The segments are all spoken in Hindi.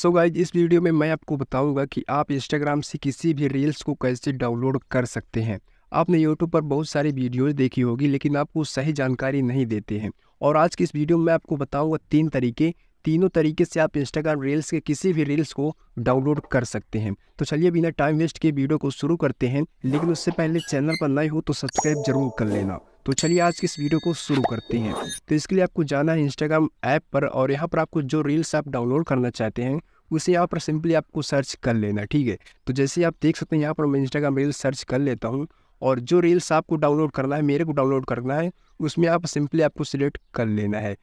सो so गाइज इस वीडियो में मैं आपको बताऊंगा कि आप इंस्टाग्राम से किसी भी रील्स को कैसे डाउनलोड कर सकते हैं आपने यूट्यूब पर बहुत सारी वीडियोज़ देखी होगी लेकिन आपको सही जानकारी नहीं देते हैं और आज की इस वीडियो में आपको बताऊंगा तीन तरीके तीनों तरीके से आप इंस्टाग्राम रील्स के किसी भी रील्स को डाउनलोड कर सकते हैं तो चलिए बिना टाइम वेस्ट के वीडियो को शुरू करते हैं लेकिन उससे पहले चैनल पर नए हो तो सब्सक्राइब जरूर कर लेना तो चलिए आज की इस वीडियो को शुरू करते हैं तो इसके लिए आपको जाना है इंस्टाग्राम ऐप पर और यहाँ पर आपको जो रील्स आप डाउनलोड करना चाहते हैं उसे यहाँ पर सिंपली आपको सर्च कर लेना ठीक है तो जैसे आप देख सकते हैं यहाँ पर मैं इंस्टाग्राम रील्स सर्च कर लेता हूँ और जो रील्स आपको डाउनलोड करना है मेरे को डाउनलोड करना है उसमें आप सिंपली आपको सिलेक्ट कर लेना है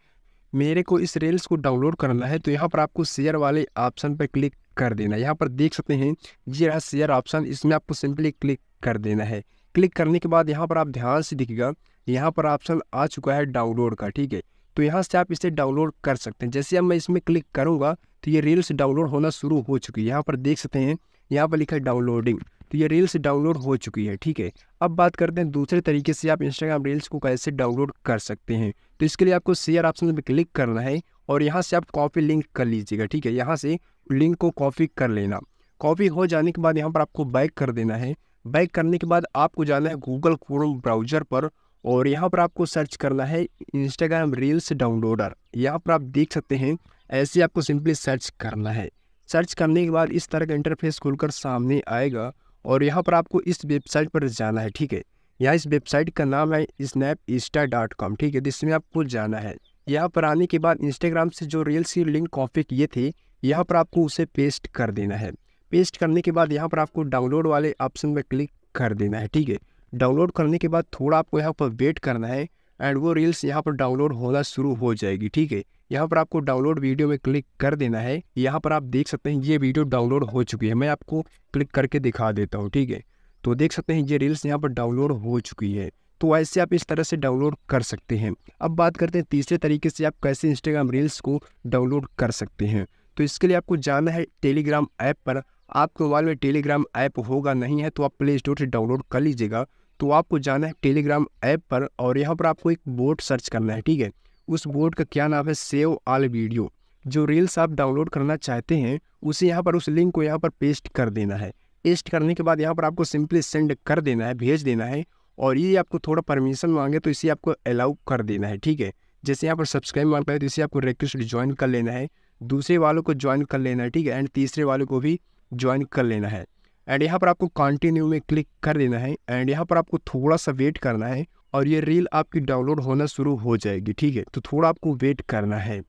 मेरे को इस रील्स को डाउनलोड करना है तो यहाँ पर आपको शेयर वाले ऑप्शन पर क्लिक कर देना यहाँ पर देख सकते हैं ये रहा शेयर ऑप्शन इसमें आपको सिंपली क्लिक कर देना है क्लिक करने के बाद यहाँ पर आप ध्यान से दिखेगा यहाँ पर ऑप्शन आ चुका है डाउनलोड का ठीक है तो यहाँ से आप इसे डाउनलोड कर सकते हैं जैसे अब मैं इसमें क्लिक करूँगा तो ये रील्स डाउनलोड होना शुरू हो चुकी है यहाँ पर देख सकते हैं यहाँ पर लिखा है डाउनलोडिंग तो ये रील्स डाउनलोड हो चुकी है ठीक है अब बात करते हैं दूसरे तरीके से आप इंस्टाग्राम रील्स को कैसे डाउनलोड कर सकते हैं तो इसके लिए आपको शेयर ऑप्शन पर क्लिक करना है और यहाँ से आप कॉपी लिंक कर लीजिएगा ठीक है यहाँ से लिंक को कॉपी कर लेना कॉपी हो जाने के बाद यहाँ पर आपको बैक कर देना है बैक करने के बाद आपको जाना है गूगल क्रोम ब्राउजर पर और यहाँ पर आपको सर्च करना है इंस्टाग्राम रील्स डाउनलोडर यहाँ पर आप देख सकते हैं ऐसे आपको सिंपली सर्च करना है सर्च करने के बाद इस तरह का इंटरफेस खुलकर सामने आएगा और यहाँ पर आपको इस वेबसाइट पर जाना है ठीक है यहाँ इस वेबसाइट का नाम है स्नैप डॉट कॉम ठीक है जिसमें तो आपको जाना है यहाँ पर आने के बाद इंस्टाग्राम से जो रील्स की लिंक कॉपी किए थे यहाँ पर आपको उसे पेस्ट कर देना है पेस्ट करने के बाद यहाँ पर आपको डाउनलोड वाले ऑप्शन पर क्लिक कर देना है ठीक है डाउनलोड करने के बाद थोड़ा आपको यहाँ पर वेट करना है एंड वो रील्स यहाँ पर डाउनलोड होना शुरू हो जाएगी ठीक है यहाँ पर आपको डाउनलोड वीडियो में क्लिक कर देना है यहाँ पर आप देख सकते हैं ये वीडियो डाउनलोड हो चुकी है मैं आपको क्लिक करके दिखा देता हूँ ठीक है तो देख सकते हैं ये रील्स यहाँ पर डाउनलोड हो चुकी है तो ऐसे आप इस तरह से डाउनलोड कर सकते हैं अब बात करते हैं तीसरे तरीके से आप कैसे इंस्टाग्राम रील्स को डाउनलोड कर सकते हैं तो इसके लिए आपको जाना है टेलीग्राम ऐप पर आपके मोबाइल में टेलीग्राम ऐप होगा नहीं है तो आप प्ले स्टोर से डाउनलोड कर लीजिएगा तो आपको जाना है टेलीग्राम ऐप पर और यहाँ पर आपको एक बोर्ड सर्च करना है ठीक है उस बोर्ड का क्या नाम है सेव आल वीडियो जो रील्स आप डाउनलोड करना चाहते हैं उसे यहाँ पर उस लिंक को यहाँ पर पेस्ट कर देना है पेस्ट करने के बाद यहाँ पर आपको सिंपली सेंड कर देना है भेज देना है और ये आपको थोड़ा परमिशन मांगे तो इसे आपको अलाउ कर देना है ठीक है जैसे यहाँ पर सब्सक्राइब मांगता है तो इसे आपको रिक्वेस्ट ज्वाइन कर लेना है दूसरे वालों को ज्वाइन कर लेना है ठीक है एंड तीसरे वालों को भी ज्वाइन कर लेना है एंड यहाँ पर आपको कंटिन्यू में क्लिक कर देना है एंड यहाँ पर आपको थोड़ा सा वेट करना है और ये रील आपकी डाउनलोड होना शुरू हो जाएगी ठीक है तो थोड़ा आपको वेट करना है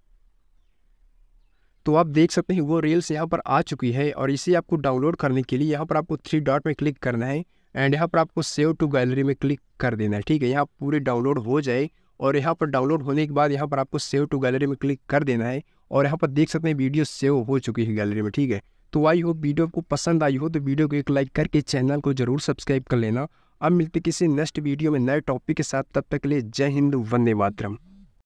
तो आप देख सकते हैं वो रील्स यहाँ पर आ चुकी है और इसे आपको डाउनलोड करने के लिए यहाँ पर आपको थ्री डॉट में क्लिक करना है एंड यहाँ पर आपको सेव टू गैलरी में क्लिक कर देना है ठीक है यहाँ पूरे डाउनलोड हो जाए और यहाँ पर डाउनलोड होने के बाद यहाँ पर आपको सेव टू गैलरी में क्लिक कर देना है और यहाँ पर देख सकते हैं वीडियो सेव हो चुकी है गैलरी में ठीक है तो आई हो वीडियो आपको पसंद आई हो तो वीडियो को एक लाइक करके चैनल को जरूर सब्सक्राइब कर लेना अब मिलते किसी नेक्स्ट वीडियो में नए टॉपिक के साथ तब तक के लिए जय हिंद वंदे मातरम